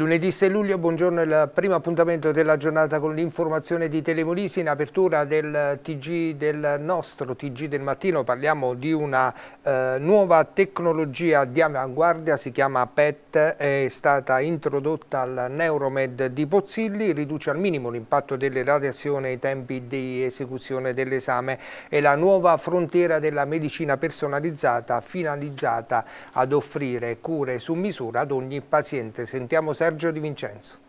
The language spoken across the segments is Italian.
lunedì 6 luglio, buongiorno, il primo appuntamento della giornata con l'informazione di Telemolisi in apertura del TG del nostro TG del mattino. Parliamo di una eh, nuova tecnologia di avanguardia, si chiama PET, è stata introdotta al Neuromed di Pozzilli, riduce al minimo l'impatto delle radiazioni ai tempi di esecuzione dell'esame È la nuova frontiera della medicina personalizzata finalizzata ad offrire cure su misura ad ogni paziente. Sentiamo sempre Sergio Di Vincenzo.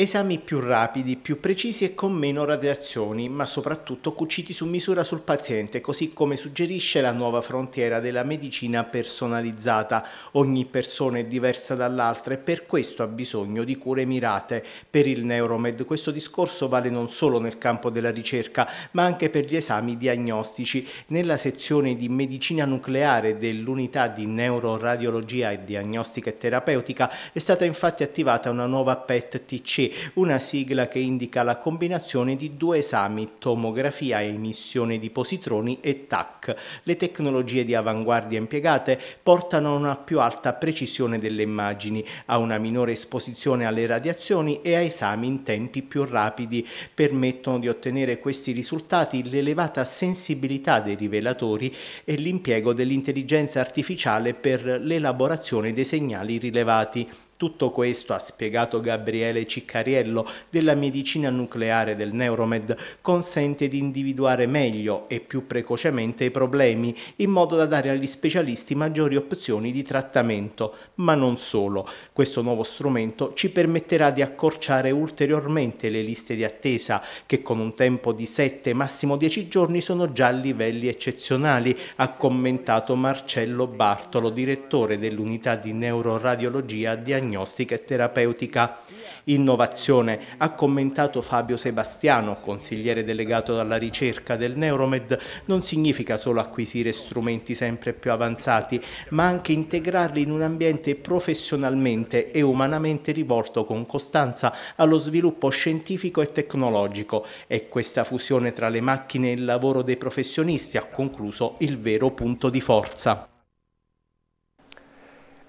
Esami più rapidi, più precisi e con meno radiazioni, ma soprattutto cuciti su misura sul paziente, così come suggerisce la nuova frontiera della medicina personalizzata. Ogni persona è diversa dall'altra e per questo ha bisogno di cure mirate. Per il Neuromed questo discorso vale non solo nel campo della ricerca, ma anche per gli esami diagnostici. Nella sezione di medicina nucleare dell'unità di neuroradiologia e diagnostica e terapeutica è stata infatti attivata una nuova PET-TC una sigla che indica la combinazione di due esami, tomografia, e emissione di positroni e TAC. Le tecnologie di avanguardia impiegate portano a una più alta precisione delle immagini, a una minore esposizione alle radiazioni e a esami in tempi più rapidi. Permettono di ottenere questi risultati l'elevata sensibilità dei rivelatori e l'impiego dell'intelligenza artificiale per l'elaborazione dei segnali rilevati. Tutto questo ha spiegato Gabriele Ciccariello della medicina nucleare del Neuromed consente di individuare meglio e più precocemente i problemi in modo da dare agli specialisti maggiori opzioni di trattamento, ma non solo. Questo nuovo strumento ci permetterà di accorciare ulteriormente le liste di attesa che con un tempo di 7 massimo 10 giorni sono già a livelli eccezionali, ha commentato Marcello Bartolo, direttore dell'unità di neuroradiologia diagnostica diagnostica e terapeutica innovazione, ha commentato Fabio Sebastiano, consigliere delegato alla ricerca del Neuromed, non significa solo acquisire strumenti sempre più avanzati, ma anche integrarli in un ambiente professionalmente e umanamente rivolto con costanza allo sviluppo scientifico e tecnologico. È questa fusione tra le macchine e il lavoro dei professionisti, ha concluso, il vero punto di forza.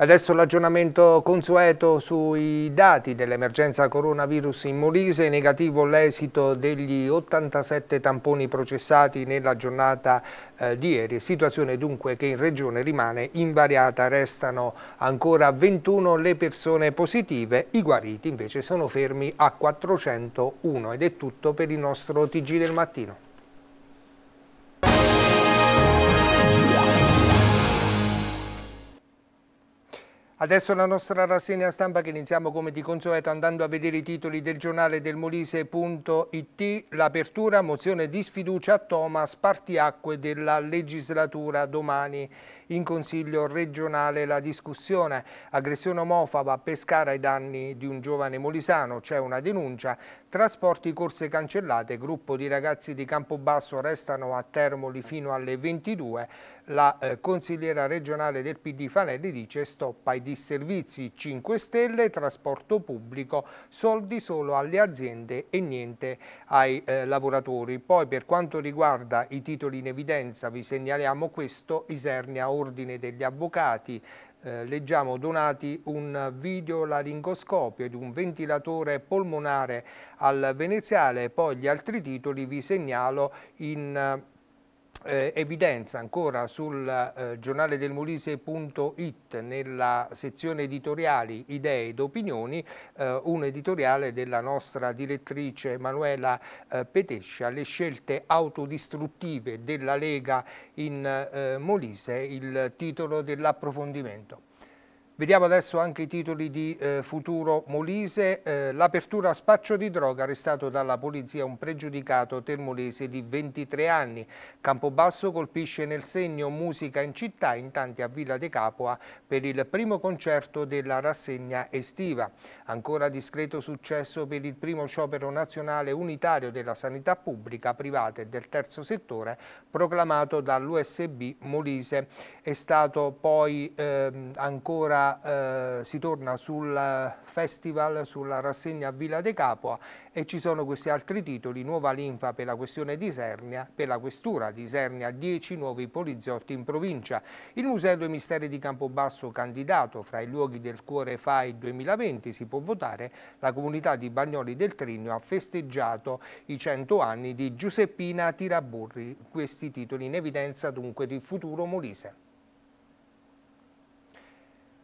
Adesso l'aggiornamento consueto sui dati dell'emergenza coronavirus in Molise, negativo l'esito degli 87 tamponi processati nella giornata eh, di ieri, situazione dunque che in regione rimane invariata, restano ancora 21 le persone positive, i guariti invece sono fermi a 401 ed è tutto per il nostro TG del mattino. Adesso la nostra rassegna stampa che iniziamo come di consueto andando a vedere i titoli del giornale del Molise.it. L'apertura, mozione di sfiducia a Thomas, partiacque della legislatura domani in consiglio regionale la discussione. Aggressione omofoba a Pescara ai danni di un giovane molisano, c'è una denuncia. Trasporti corse cancellate, gruppo di ragazzi di Campobasso restano a Termoli fino alle 22. La eh, consigliera regionale del PD Fanelli dice stop ai disservizi 5 Stelle, trasporto pubblico, soldi solo alle aziende e niente ai eh, lavoratori. Poi per quanto riguarda i titoli in evidenza vi segnaliamo questo, Isernia Ordine degli Avvocati, eh, leggiamo donati un video laringoscopio ed un ventilatore polmonare al veneziale poi gli altri titoli vi segnalo in eh, eh, evidenza ancora sul eh, giornale del Molise.it nella sezione editoriali idee ed opinioni eh, un editoriale della nostra direttrice Emanuela eh, Petescia le scelte autodistruttive della Lega in eh, Molise il titolo dell'approfondimento. Vediamo adesso anche i titoli di eh, Futuro Molise. Eh, L'apertura a spaccio di droga arrestato dalla polizia un pregiudicato termolese di 23 anni. Campobasso colpisce nel segno musica in città, intanto a Villa De Capua per il primo concerto della rassegna estiva. Ancora discreto successo per il primo sciopero nazionale unitario della sanità pubblica, privata e del terzo settore proclamato dall'USB Molise. È stato poi eh, ancora eh, si torna sul festival, sulla rassegna a Villa De Capua e ci sono questi altri titoli, nuova linfa per la questione di Isernia, per la questura di Isernia, 10 nuovi poliziotti in provincia. Il Museo dei Misteri di Campobasso candidato fra i luoghi del cuore FAI 2020 si può votare, la comunità di Bagnoli del Trigno ha festeggiato i 100 anni di Giuseppina Tiraburri, questi titoli in evidenza dunque di futuro Molise.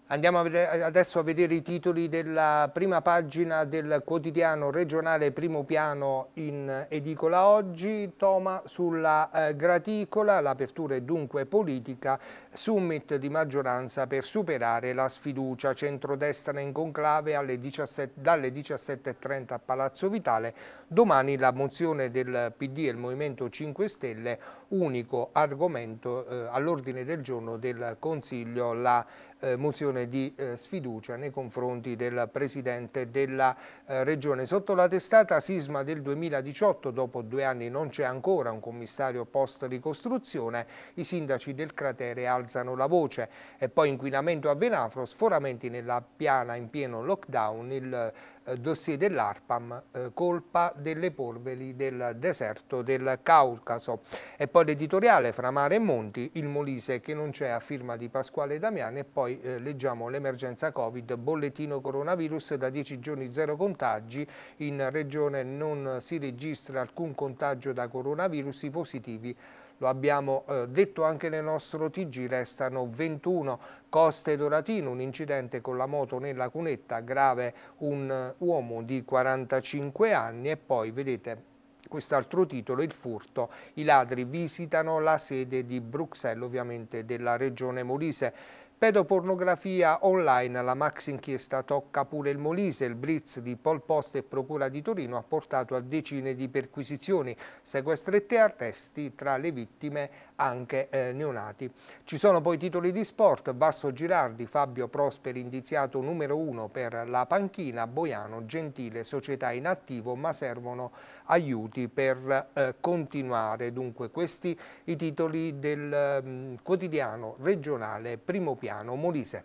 Andiamo adesso a vedere i titoli della prima pagina del quotidiano regionale primo piano in edicola oggi. Toma sulla eh, graticola, l'apertura è dunque politica, summit di maggioranza per superare la sfiducia. Centrodestra in conclave 17, dalle 17.30 a Palazzo Vitale. Domani la mozione del PD e il Movimento 5 Stelle, unico argomento eh, all'ordine del giorno del Consiglio, la eh, mozione di eh, sfiducia nei confronti del Presidente della eh, Regione. Sotto la testata sisma del 2018, dopo due anni non c'è ancora un commissario post ricostruzione, i sindaci del cratere alzano la voce e poi inquinamento a Venafro, sforamenti nella piana in pieno lockdown, il eh, dossier dell'ARPAM, eh, colpa delle polveri del deserto del Caucaso. E poi l'editoriale fra mare e monti, il Molise che non c'è a firma di Pasquale Damiani e poi eh, leggiamo l'emergenza Covid, bollettino coronavirus da 10 giorni zero contagi, in regione non si registra alcun contagio da coronavirus, i positivi lo abbiamo eh, detto anche nel nostro TG, restano 21 Coste Doratino, un incidente con la moto nella cunetta, grave un eh, uomo di 45 anni e poi vedete quest'altro titolo, il furto. I ladri visitano la sede di Bruxelles, ovviamente della regione Molise. Pedopornografia online, la max inchiesta tocca pure il Molise, il blitz di Pol Post e Procura di Torino ha portato a decine di perquisizioni, sequestri e arresti tra le vittime anche eh, neonati. Ci sono poi titoli di sport, Basso Girardi, Fabio Prosperi indiziato numero uno per la panchina, Boiano, Gentile, società in attivo, ma servono aiuti per eh, continuare. Dunque questi i titoli del mh, mm, quotidiano regionale primo piano Molise.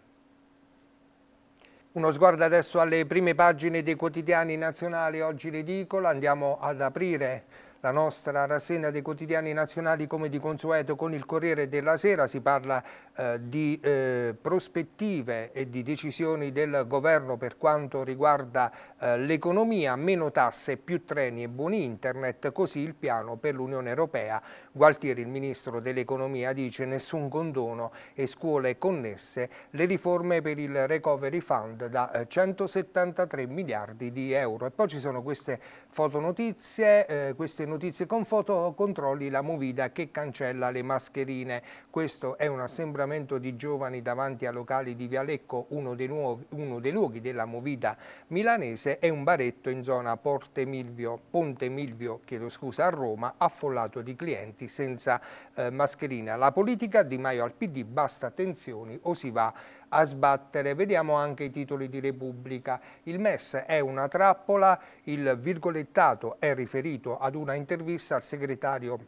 Uno sguardo adesso alle prime pagine dei quotidiani nazionali, oggi l'edicola, andiamo ad aprire la nostra rassegna dei quotidiani nazionali come di consueto con il Corriere della Sera. Si parla eh, di eh, prospettive e di decisioni del governo per quanto riguarda eh, l'economia, meno tasse, più treni e buoni internet, così il piano per l'Unione Europea. Gualtieri, il ministro dell'economia, dice nessun condono e scuole connesse, le riforme per il recovery fund da 173 eh, miliardi di euro. E poi ci sono queste fotonotizie, eh, queste notizie con foto controlli la Movida che cancella le mascherine. Questo è un assembramento di giovani davanti a locali di Vialecco, uno dei, nuovi, uno dei luoghi della Movida milanese e un baretto in zona Porte Milvio, Ponte Milvio scusa, a Roma, affollato di clienti senza eh, mascherina. La politica di Maio al PD basta tensioni o si va a sbattere. Vediamo anche i titoli di Repubblica. Il MES è una trappola, il virgolettato è riferito ad una intervista al segretario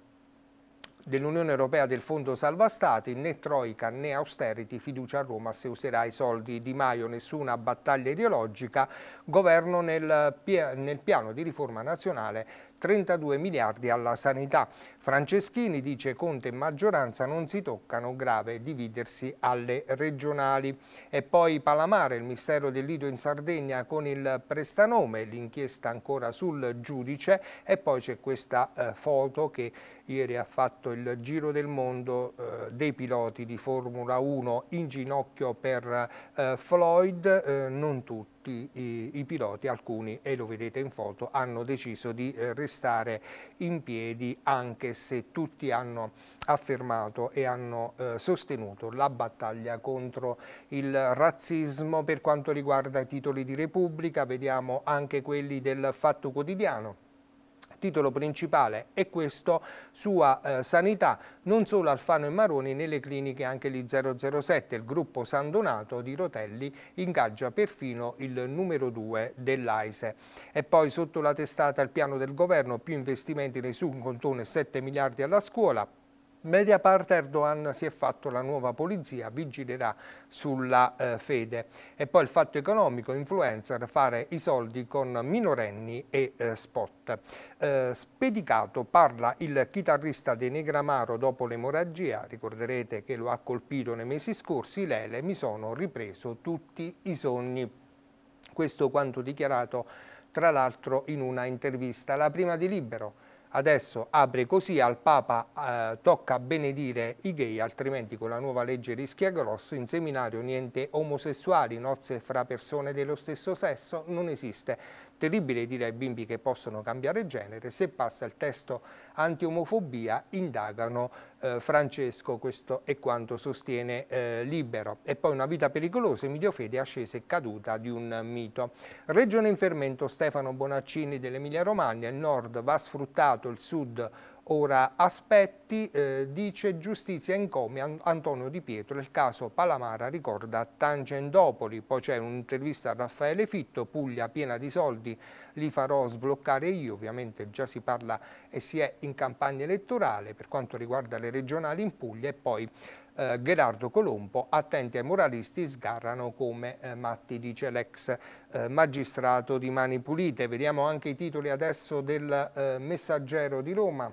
dell'Unione Europea del Fondo Salva Stati, né Troica né austerity, fiducia a Roma se userà i soldi di Maio, nessuna battaglia ideologica, governo nel, nel piano di riforma nazionale 32 miliardi alla sanità. Franceschini dice Conte e maggioranza non si toccano, grave dividersi alle regionali. E poi Palamare, il mistero del Lido in Sardegna con il prestanome, l'inchiesta ancora sul giudice e poi c'è questa eh, foto che ieri ha fatto il giro del mondo eh, dei piloti di Formula 1 in ginocchio per eh, Floyd, eh, non tutti tutti i, i, piloti, alcuni, e lo vedete in foto, hanno deciso di eh, restare in piedi anche se tutti hanno affermato e hanno eh, sostenuto la battaglia contro il razzismo per quanto riguarda i titoli di Repubblica, vediamo anche quelli del Fatto Quotidiano titolo principale è questo, sua eh, sanità, non solo Alfano e Maroni, nelle cliniche anche lì 007, il gruppo San Donato di Rotelli ingaggia perfino il numero 2 dell'AISE. E poi sotto la testata il piano del governo, più investimenti nei su, un contone 7 miliardi alla scuola, Mediapart Erdogan si è fatto la nuova polizia, vigilerà sulla eh, fede. E poi il fatto economico, influencer, fare i soldi con minorenni e eh, spot. Eh, spedicato parla il chitarrista di Negramaro dopo l'emorragia, ricorderete che lo ha colpito nei mesi scorsi, Lele, mi sono ripreso tutti i sogni. Questo quanto dichiarato tra l'altro in una intervista. La prima di Libero Adesso apre così al Papa, eh, tocca benedire i gay, altrimenti con la nuova legge rischia grosso, in seminario niente omosessuali, nozze fra persone dello stesso sesso non esiste. Terribile dire ai bimbi che possono cambiare genere, se passa il testo anti-omofobia indagano eh, Francesco, questo è quanto sostiene eh, Libero. E poi una vita pericolosa, Emilio Fede ascesa e caduta di un mito. Regione in fermento Stefano Bonaccini dell'Emilia Romagna, il nord va sfruttato, il sud Ora, aspetti, eh, dice giustizia in come Antonio Di Pietro, il caso Palamara ricorda Tangendopoli, poi c'è un'intervista a Raffaele Fitto, Puglia piena di soldi, li farò sbloccare io, ovviamente già si parla e si è in campagna elettorale per quanto riguarda le regionali in Puglia e poi eh, Gerardo Colombo, attenti ai moralisti, sgarrano come eh, matti, dice l'ex eh, magistrato di Mani Pulite. Vediamo anche i titoli adesso del eh, Messaggero di Roma.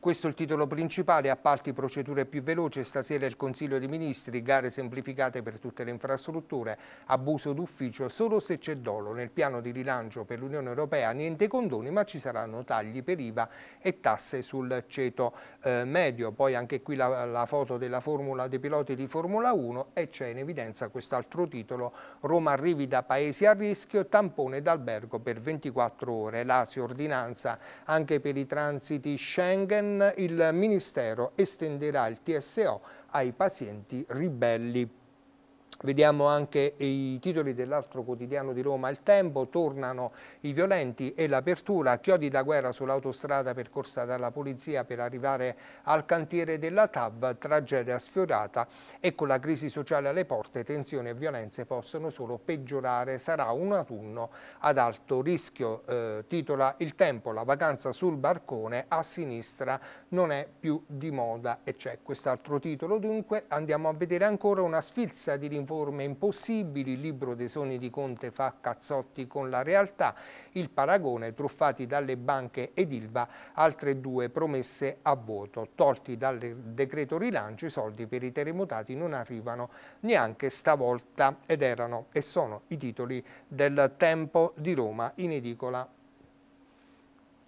Questo è il titolo principale, appalti procedure più veloci, stasera il Consiglio dei Ministri, gare semplificate per tutte le infrastrutture, abuso d'ufficio solo se c'è dolo. Nel piano di rilancio per l'Unione Europea niente condoni ma ci saranno tagli per IVA e tasse sul ceto eh, medio. Poi anche qui la, la foto della formula dei piloti di Formula 1 e c'è in evidenza quest'altro titolo Roma arrivi da paesi a rischio, tampone d'albergo per 24 ore. L'ASI ordinanza anche per i transiti Schengen il Ministero estenderà il TSO ai pazienti ribelli Vediamo anche i titoli dell'altro quotidiano di Roma, il tempo, tornano i violenti e l'apertura, chiodi da guerra sull'autostrada percorsa dalla polizia per arrivare al cantiere della TAV, tragedia sfiorata e con la crisi sociale alle porte tensioni e violenze possono solo peggiorare, sarà un autunno ad alto rischio, eh, titola il tempo, la vacanza sul barcone a sinistra non è più di moda e c'è quest'altro titolo, dunque andiamo a vedere ancora una sfilza di rinforzo forme impossibili, il libro dei sogni di Conte fa cazzotti con la realtà, il paragone truffati dalle banche ed Ilva, altre due promesse a vuoto, tolti dal decreto rilancio i soldi per i terremotati non arrivano neanche stavolta ed erano e sono i titoli del Tempo di Roma in edicola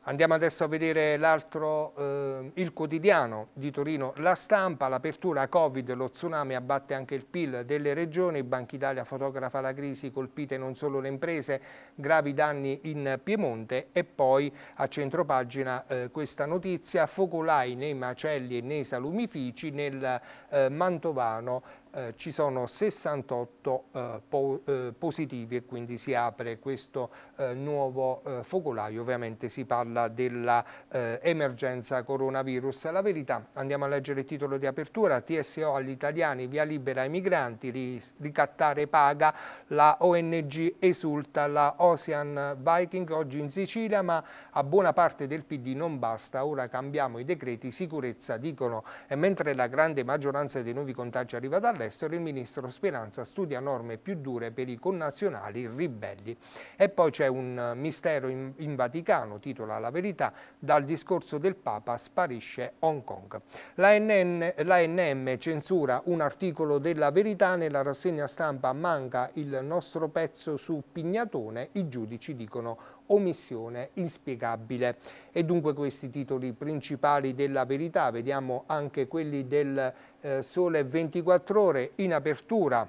Andiamo adesso a vedere l'altro, eh, il quotidiano di Torino, la stampa, l'apertura Covid, lo tsunami abbatte anche il PIL delle regioni, Banca Italia fotografa la crisi, colpite non solo le imprese, gravi danni in Piemonte e poi a centropagina eh, questa notizia, focolai nei macelli e nei salumifici nel eh, Mantovano eh, ci sono 68 eh, po eh, positivi e quindi si apre questo eh, nuovo eh, focolaio. Ovviamente si parla dell'emergenza coronavirus. La verità, andiamo a leggere il titolo di apertura, TSO agli italiani, via libera ai migranti, ricattare paga, la ONG esulta, la Ocean Viking oggi in Sicilia, ma a buona parte del PD non basta, ora cambiamo i decreti, sicurezza dicono, e mentre la grande maggioranza dei nuovi contagi arriva dall'estero, all'estero il ministro Speranza studia norme più dure per i connazionali ribelli. E poi c'è un eh, mistero in, in Vaticano, titola La verità, dal discorso del Papa sparisce Hong Kong. L'ANM censura un articolo della verità nella rassegna stampa Manca il nostro pezzo su Pignatone, i giudici dicono omissione inspiegabile. E dunque questi titoli principali della verità, vediamo anche quelli del eh, Sole 24 Ore in apertura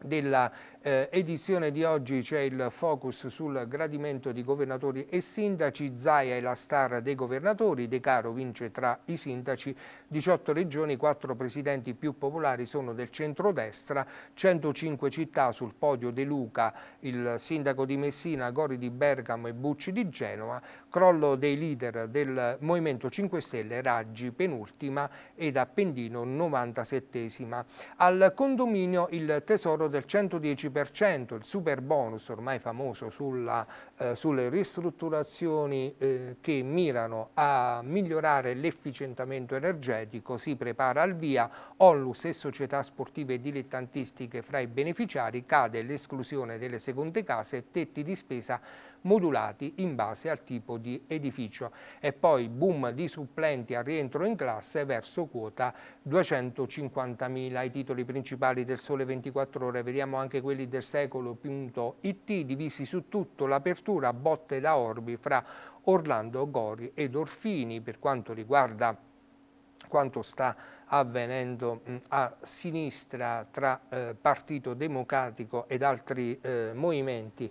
della eh, edizione di oggi c'è il focus sul gradimento di governatori e sindaci. Zaia è la star dei governatori, De Caro vince tra i sindaci, 18 regioni, 4 presidenti più popolari sono del centrodestra, 105 città sul podio De Luca, il sindaco di Messina, Gori di Bergamo e Bucci di Genova, crollo dei leader del Movimento 5 Stelle, Raggi penultima ed Appendino 97esima. Al condominio il tesoro del 110 110%, il super bonus ormai famoso sulla, eh, sulle ristrutturazioni eh, che mirano a migliorare l'efficientamento energetico, si prepara al via, Onlus e società sportive dilettantistiche fra i beneficiari, cade l'esclusione delle seconde case, e tetti di spesa modulati in base al tipo di edificio e poi boom di supplenti al rientro in classe verso quota 250.000. I titoli principali del Sole 24 Ore, vediamo anche quelli del secolo.it divisi su tutto l'apertura, botte da orbi fra Orlando Gori ed Orfini per quanto riguarda quanto sta avvenendo mm, a sinistra tra eh, Partito Democratico ed altri eh, movimenti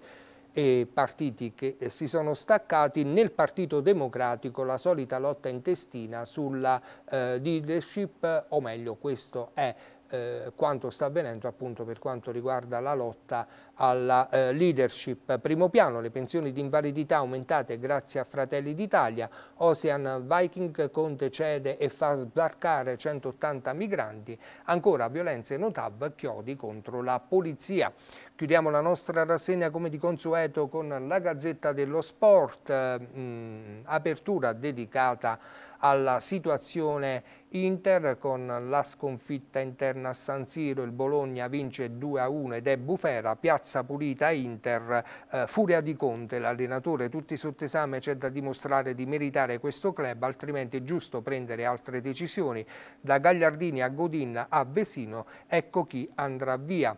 eh, partiti che eh, si sono staccati, nel Partito Democratico la solita lotta intestina sulla eh, leadership, o meglio questo è eh, quanto sta avvenendo appunto per quanto riguarda la lotta alla eh, leadership. Primo piano, le pensioni di invalidità aumentate grazie a Fratelli d'Italia, Ocean Viking, Conte cede e fa sbarcare 180 migranti, ancora violenze no Chiodi contro la polizia. Chiudiamo la nostra rassegna come di consueto con la Gazzetta dello Sport, mh, mm, apertura dedicata a alla situazione Inter con la sconfitta interna a San Siro, il Bologna vince 2-1 ed è bufera, piazza pulita Inter, eh, furia di Conte, l'allenatore, tutti sotto esame c'è da dimostrare di meritare questo club, altrimenti è giusto prendere altre decisioni, da Gagliardini a Godin a Vesino, ecco chi andrà via.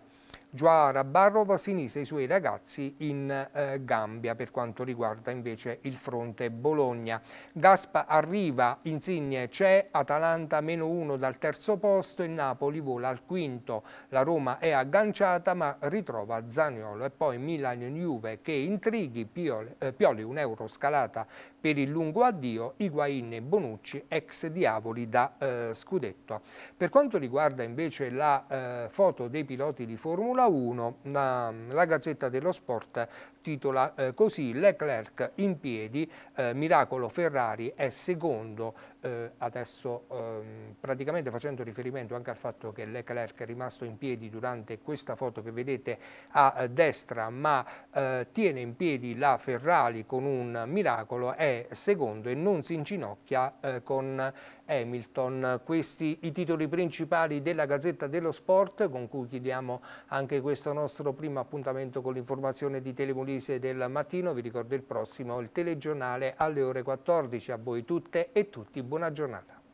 Joana Barrov si mise i suoi ragazzi in eh, Gambia per quanto riguarda invece il fronte Bologna. Gaspa arriva, Insigne c'è, Atalanta meno uno dal terzo posto e Napoli vola al quinto. La Roma è agganciata ma ritrova Zaniolo e poi Milan-Juve che intrighi, Pioli, eh, Pioli un euro scalata per il lungo addio, Higuain e Bonucci ex diavoli da eh, scudetto. Per quanto riguarda invece la eh, foto dei piloti di Formula 1 la, la Gazzetta dello Sport titola eh, così Leclerc in piedi, eh, miracolo Ferrari è secondo eh, adesso ehm, praticamente facendo riferimento anche al fatto che Leclerc è rimasto in piedi durante questa foto che vedete a eh, destra ma eh, tiene in piedi la Ferrari con un miracolo è secondo e non si inginocchia eh, con Hamilton. Questi i titoli principali della Gazzetta dello Sport con cui chiudiamo anche questo nostro primo appuntamento con l'informazione di Telemolise del mattino. Vi ricordo il prossimo, il telegiornale alle ore 14. A voi tutte e tutti buon buona giornata.